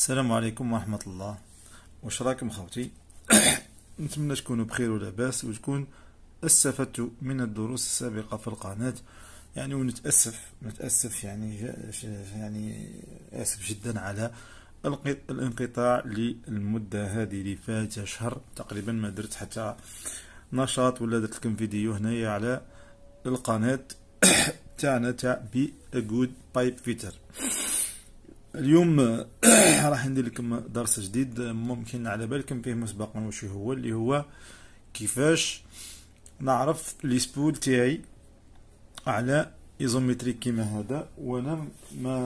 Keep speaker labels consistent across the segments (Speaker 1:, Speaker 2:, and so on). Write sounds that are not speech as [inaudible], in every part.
Speaker 1: السلام عليكم ورحمة الله واش راكم خوتي [coughs] نتمنى تكونوا بخير ولاباس وتكون استفدت من الدروس السابقة في القناة يعني ونتأسف نتأسف يعني يعني آسف جدا على الانقطاع للمدة هذه اللي فاتت شهر تقريبا ما درت حتى نشاط ولا درت لكم فيديو هنايا على القناة [coughs] تاعنا تاع بي اجود بايب فيتر اليوم [clears throat] راح ندير لكم درس جديد ممكن على بالكم فيه مسبقا وش هو اللي هو كيفاش نعرف لي سبول تاعي على ايزومتريك كيما هذا وانا ما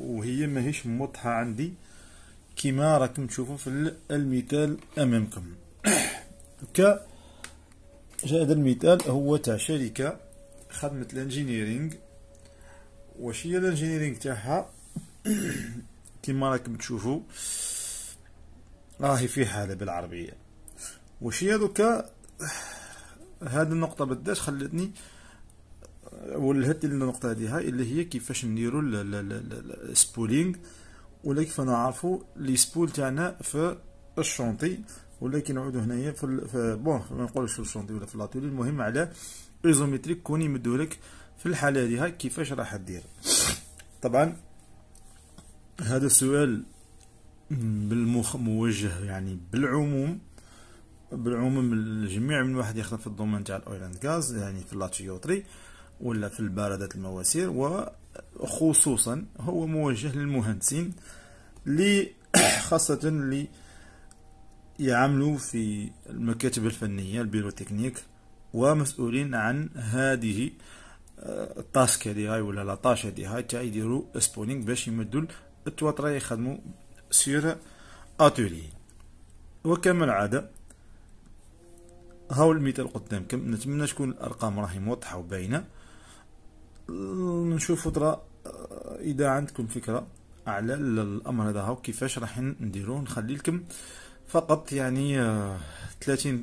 Speaker 1: وهي ماهيش موضحه عندي كيما راكم تشوفوا في المثال امامكم [clears throat] ك هذا المثال هو تاع شركه خدمه الانجينيرينغ واش هي الانجينيرينغ تاعها كيما راكم تشوفوا راهي في حاله بالعربيه وش هي دوكا هذه النقطه بالذات خلتني ولهت النقطه هذه هاي اللي هي كيفاش نديروا السبولينغ ولا كيف نعرفوا لي سبول تاعنا في الشونطي ولكن نعود هنايا في, في بون ما نقولش في الشونطي ولا في لاتولي المهم على ايزومتريك كون يمدولك في الحاله هذه كيفاش راح دير طبعا هذا السؤال بالمخ موجه يعني بالعموم بالعموم الجميع من واحد يخدم في الدومين تاع الاويل اند غاز يعني في لاتيوتري ولا في البارده المواسير وخصوصا هو موجه للمهندسين لي [coughs] خاصة اللي يعملوا في المكاتب الفنية البيروتكنيك ومسؤولين عن هذه آه، التاسك هذه هاي ولا لاطاش هذه هاي تاع يديروا سبونينغ باش يمدوا التواترا يخدموا سير اتولي وكما العاده هاو المثال قدامكم نتمنى تكون الارقام راهي موضحه وباينه نشوفوا ترى آه، اذا عندكم فكره على الامر هذا هاو كيفاش راح نديروه نخلي لكم فقط يعني 30 آه،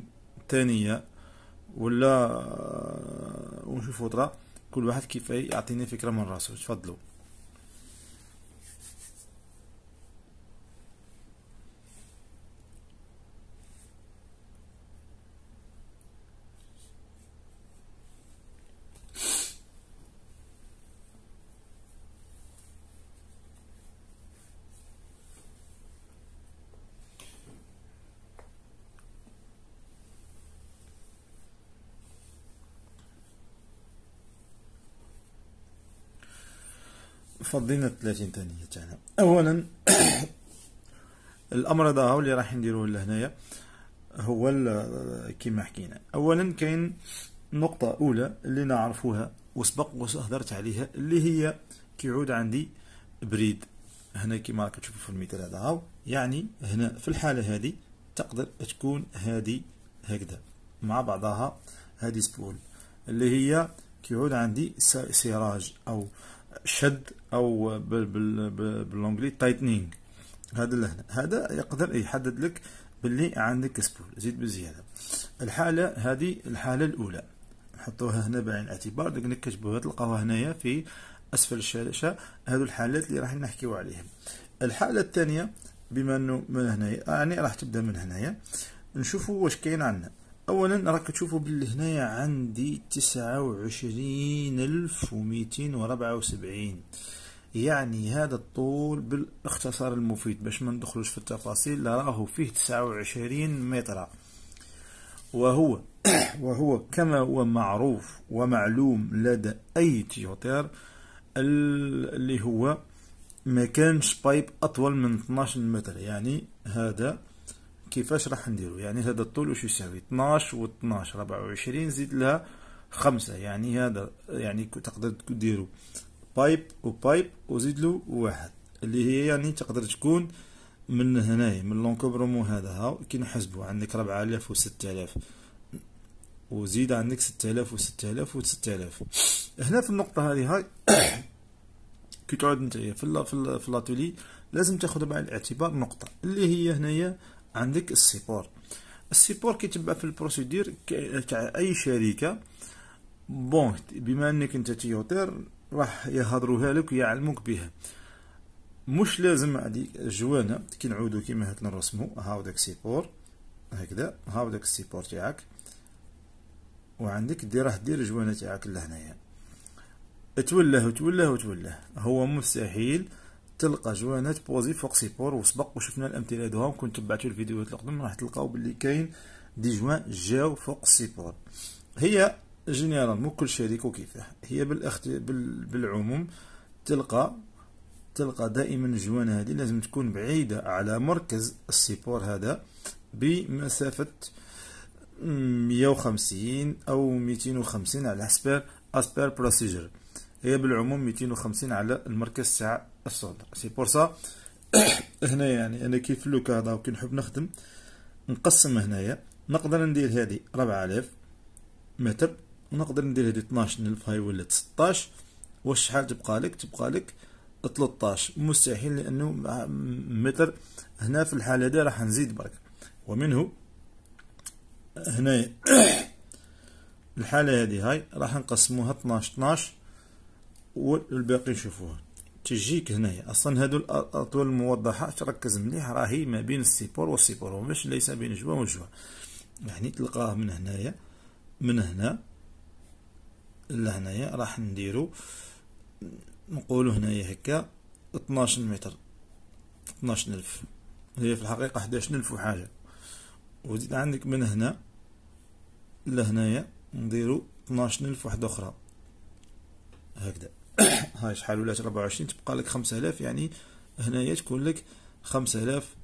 Speaker 1: ثانيه ولا آه، ونشوفوا ترى كل واحد كيف يعطيني فكره من راسه تفضلوا فضينا 30 ثانيه تاعنا اولا [coughs] الامر هذا اللي راح نديروه لهنايا هو كيما حكينا اولا كاين نقطه اولى اللي نعرفوها وسبق وهدرت عليها اللي هي كيعود عندي بريد هنا كيما راك تشوفوا في المثال هذا هاو يعني هنا في الحاله هذه تقدر تكون هذه هكذا مع بعضها هذه سبول اللي هي كيعود عندي سراج او شد او باللونجلي تايتنينج هذا لهنا هذا يقدر يحدد لك باللي عندك سبول زيد بزياده الحاله هذه الحاله الاولى نحطوها هنا بعين الاعتبار دوك نكتبوها تلقاوها هنايا في اسفل الشاشه هذو الحالات اللي راح نحكيو عليهم الحاله الثانيه بما انه من هنايا يعني راح تبدا من هنايا نشوفوا واش كاين عندنا اولا راك تشوفوا باللي هنايا عندي تسعة وعشرين الف وميتين وربعة وسبعين يعني هذا الطول بالاختصار المفيد باش ما ندخلوش في التفاصيل راهو فيه تسعة وعشرين متر وهو [clears throat] وهو كما هو معروف ومعلوم لدى اي تيوتير اللي هو ما كانش بايب اطول من 12 متر يعني هذا كيفاش راح نديرو يعني هذا الطول واش يساوي 12 و 12 24 زيد لها 5 يعني هذا يعني تقدر تديرو بايب وبايب وزيد له واحد اللي هي يعني تقدر تكون من هنايا من لونكوبرومو هذا ها كي نحسبو عندك 4000 و 6000 وزيد عندك 6000 و 6000 و 6000 هنا في النقطة هذه هاي [coughs] كي تعود انت في ال في, ال في لازم تاخذ بعين الاعتبار نقطة اللي هي هنايا عندك السيبور السيبور كيتبع في البروسيدير تاع اي شركه بون بما انك انت تيوتير راح يهضروها لك ويعلموك بها مش لازم عندي جوانا كي نعودو كيما هاد نرسمو هاو داك سيبور هكذا هاو داك السيبور تاعك وعندك دي راح دير جوانا تاعك لهنايا تولاه وتولاه وتولاه هو مستحيل تلقى جوانات بوزي فوق سيبور وسبق وشفنا الامثله دوها كنت تبعتوا الفيديوهات القدم راح تلقاو باللي كاين دي جوان جاو فوق سيبور هي جينيرال مو كل شريك وكيفاه هي بالاخت بالعموم تلقى تلقى دائما الجوان هذه لازم تكون بعيدة على مركز السيبور هذا بمسافة 150 أو 250 على حسب أسبير بروسيجر هي بالعموم 250 على المركز تاع الصدر سي بور سا [coughs] هنا يعني انا كيف لوكا هذا وكي نحب نخدم نقسم هنايا نقدر ندير هذه 4000 متر ونقدر ندير هذه 12000 هاي ولا 16 واش شحال تبقى لك تبقى لك 13 مستحيل لانه متر هنا في الحاله هذه راح نزيد برك ومنه هنا [coughs] الحاله هذه هاي راح نقسموها 12 12 والباقي نشوفوها تجيك هنايا اصلا هادو الاطول الموضحه تركز مليح راهي ما بين السيبور والسيبور ومش ليس بين جوا وجوا يعني تلقاه من هنايا من هنا لهنايا راح نديرو نقولو هنايا هكا 12 متر 12000 هي في الحقيقه 11000 وحاجه وزيد عندك من هنا لهنايا نديرو 12000 وحده اخرى هكذا [coughs] هاي شحال ولات ربعة وعشرين تبقى لك خمسة آلاف يعني هنايا تكون لك خمسة آلاف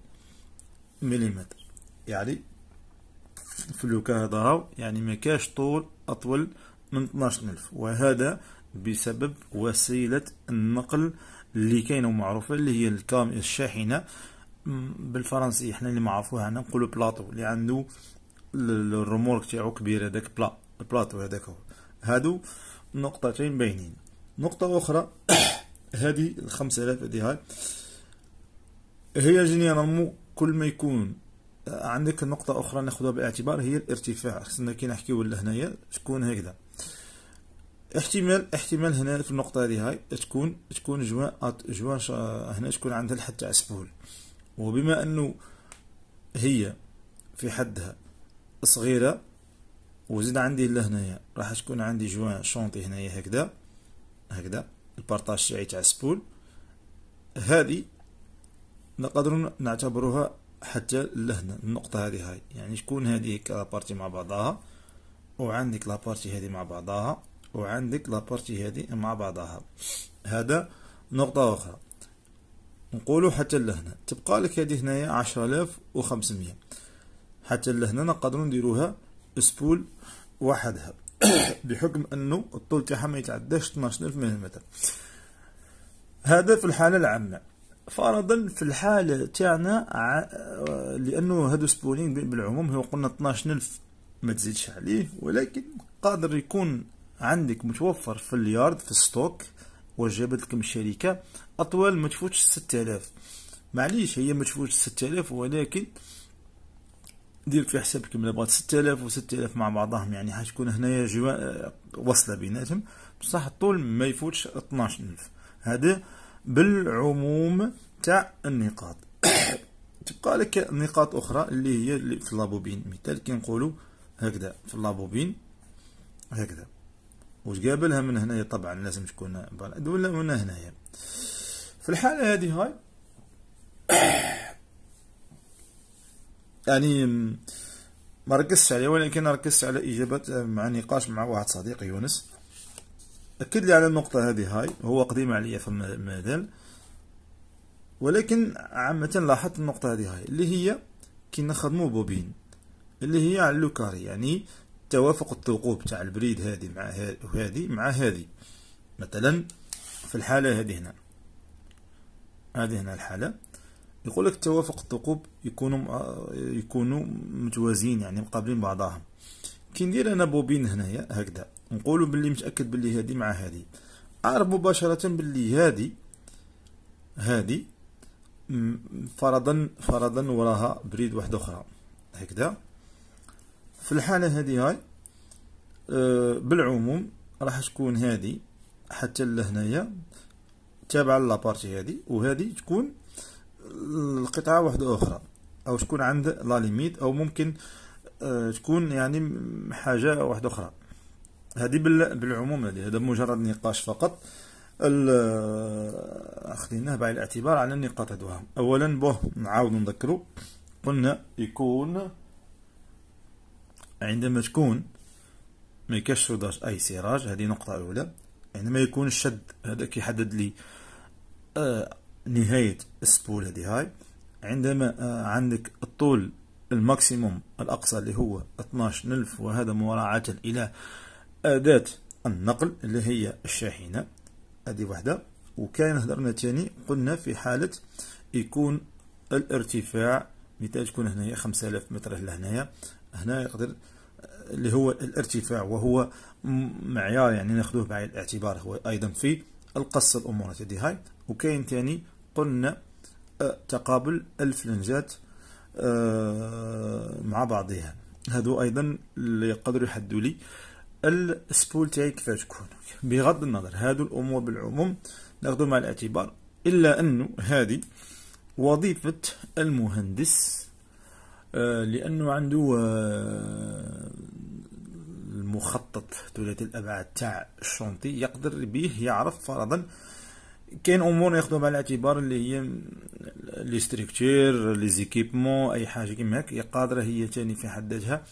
Speaker 1: يعني في اللوكا هذا يعني ما كاش طول أطول من 12000 وهذا بسبب وسيلة النقل اللي كاينه ومعروفة اللي هي الكام الشاحنة بالفرنسية احنا اللي معروفوها هنا نقولو بلاطو اللي عنده الرومور تاعو كبير هذاك بلا بلاطو هذاك هادو نقطتين باينين نقطة أخرى [coughs] هذه الخمسة آلاف هذه هاي هي جينيرالمون كل ما يكون آه، عندك نقطة أخرى ناخذها بالاعتبار هي الارتفاع خصنا كي نحكيو لهنايا تكون هكذا احتمال احتمال هنا في النقطة هذه هاي تكون تكون جوان جوان هنا تكون عندها الحد تاع سبول وبما أنه هي في حدها صغيرة وزيد عندي لهنايا راح تكون عندي جوان شونطي هنايا هكذا هكذا البارطاج تاعي تاع سبول هذه نقدر نعتبرها حتى لهنا النقطة هذه هاي يعني تكون هذه لابارتي مع بعضها وعندك لابارتي هذه مع بعضها وعندك لابارتي هذه مع بعضها هذا نقطة أخرى نقولوا حتى لهنا تبقى لك هذه هنايا 10500 حتى لهنا نقدروا نديروها سبول وحدها [coughs] بحكم انه الطول تاعها ما يتعداش 12000 ملم هذا في الحاله العامه فرضا في الحاله تاعنا ع... لانه هادو سبولين بالعموم هو قلنا 12000 ما تزيدش عليه ولكن قادر يكون عندك متوفر في اليارد في الستوك وجابت لكم الشركه اطول ما تفوتش 6000 معليش هي ما تفوتش 6000 ولكن دير في حسابك من بغات 6000 و 6000 مع بعضهم يعني حتكون هنايا جوا آه، وصله بيناتهم بصح الطول ما يفوتش 12000 هذا بالعموم تاع النقاط [coughs] تبقى لك نقاط اخرى اللي هي اللي في اللابوبين مثال كي نقولوا هكذا في اللابوبين هكذا قابلها من هنايا طبعا لازم تكون ولا من هنايا في الحاله هذه هاي [coughs] يعني ما ركزتش عليه ولكن ركزت على إجابة مع نقاش مع واحد صديقي يونس أكد لي على النقطة هذه هاي هو قديم عليا فما مازال ولكن عامة لاحظت النقطة هذه هاي اللي هي كي نخدمو بوبين اللي هي على اللوكاري يعني توافق الثقوب تاع البريد هذه مع هذه مع هذه مثلا في الحالة هذه هنا هذه هنا الحالة يقول لك توافق الثقوب يكونوا آه، يكونوا متوازيين يعني مقابلين بعضاهم كي ندير انا بوبين هنايا هكذا نقولوا باللي متاكد باللي هذه مع هذه اعرف مباشره باللي هذه هذه فرضا فرضا وراها بريد واحده اخرى هكذا في الحاله هذه هاي آه، بالعموم راح تكون هذه حتى لهنايا تابعه لابارتي هذه وهذه تكون القطعة واحدة أخرى أو تكون عند لا ليميت أو ممكن آه، تكون يعني حاجة واحدة أخرى هذه بالعموم هذه هذا مجرد نقاش فقط آه، خليناه بعين الاعتبار على النقاط هذوها أولا به نعاود نذكرو قلنا يكون عندما تكون ما يكش اي سراج هذه نقطة أولى عندما يكون الشد هذا كيحدد لي آه نهاية السبولة دي هاي عندما آه، عندك الطول الماكسيموم الأقصى اللي هو 12000 وهذا مراعاة إلى أداة النقل اللي هي الشاحنة هذه واحدة وكان هدرنا تاني قلنا في حالة يكون الارتفاع مثال تكون هنايا 5000 متر لهنايا هنا يقدر آه، اللي هو الارتفاع وهو معيار يعني ناخذوه بعين الاعتبار هو ايضا في القص الامور هذه هاي وكاين ثاني قلنا تقابل الفلنجات مع بعضها هادو أيضا اللي يقدروا يحدوا لي السبول تاعي كيفاش تكون بغض النظر هادو الأمور بالعموم ناخذو مع الاعتبار إلا أنه هذه وظيفة المهندس لأنه عنده المخطط ثلاثي الأبعاد تاع الشونتي يقدر به يعرف فرضا كاين امور ياخذوا بعين الاعتبار اللي هي لي ستركتور لي زيكيبمون اي حاجه كيما هكا قادره هي تاني في حد ذاتها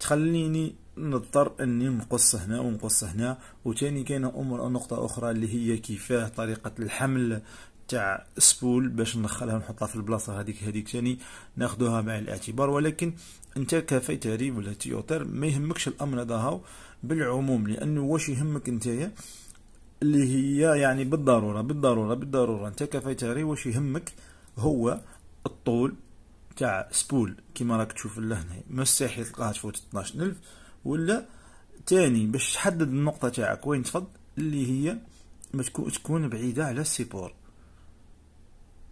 Speaker 1: تخليني نضطر اني نقص هنا ونقص هنا وثاني كاينه امور نقطه اخرى اللي هي كيفاه طريقه الحمل تاع سبول باش ندخلها ونحطها في البلاصه هذيك هذيك ثاني ناخذوها بعين الاعتبار ولكن انت كفيتاري ولا تيوتر ما يهمكش الامر هذا بالعموم لانه واش يهمك نتايا اللي هي يعني بالضروره بالضروره بالضروره انت كفيتاري واش يهمك هو الطول تاع سبول كيما راك تشوف لهنا مستحيل تلقاها تفوت 12000 ولا تاني باش تحدد النقطه تاعك وين تفض اللي هي ما تكون بعيده على السيبور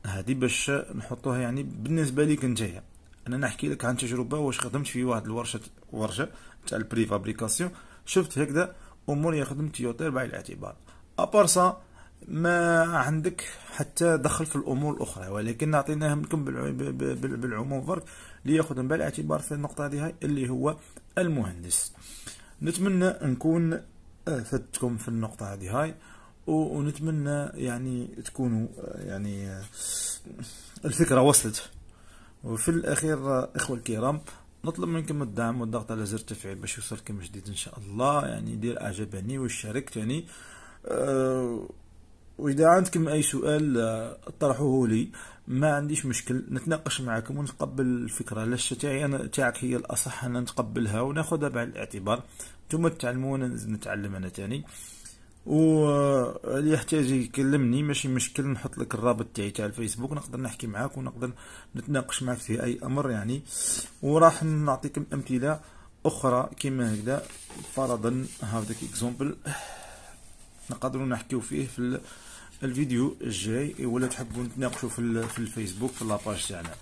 Speaker 1: هذه باش نحطوها يعني بالنسبه ليك نتايا انا نحكي لك عن تجربه واش خدمت في واحد الورشه ورشه تاع البري فابريكاسيون شفت هكذا امور يخدم يوتير بعين الاعتبار ابار سا ما عندك حتى دخل في الامور الاخرى ولكن اعطيناها منكم بالعموم برك لياخذ من الاعتبار في النقطه هذه اللي هو المهندس نتمنى نكون فدتكم في النقطه هذه هاي ونتمنى يعني تكونوا يعني الفكره وصلت وفي الاخير اخوه الكرام نطلب منكم الدعم والضغط على زر التفعيل باش يوصلكم جديد ان شاء الله يعني دير اعجبني وشاركتني أه، واذا عندكم اي سؤال آه، اطرحوه لي ما عنديش مشكل نتناقش معكم ونتقبل الفكره لاش تاعي انا تاعك هي الاصح ان نتقبلها وناخذها بعين الاعتبار ثم تعلمون نتعلم انا تاني آه، اللي يحتاج يكلمني ماشي مشكل نحط لك الرابط تاعي تاع الفيسبوك نقدر نحكي معاك ونقدر نتناقش معك في اي امر يعني وراح نعطيكم امثله اخرى كيما هكذا فرضا هذاك اكزومبل نقدروا نحكيو فيه في الفيديو الجاي ولا تحبوا نتناقشوا في, في الفيسبوك في لاباج تاعنا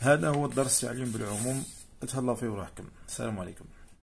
Speaker 1: هذا هو الدرس تاع اليوم بالعموم تهلاو فيه وراحكم السلام عليكم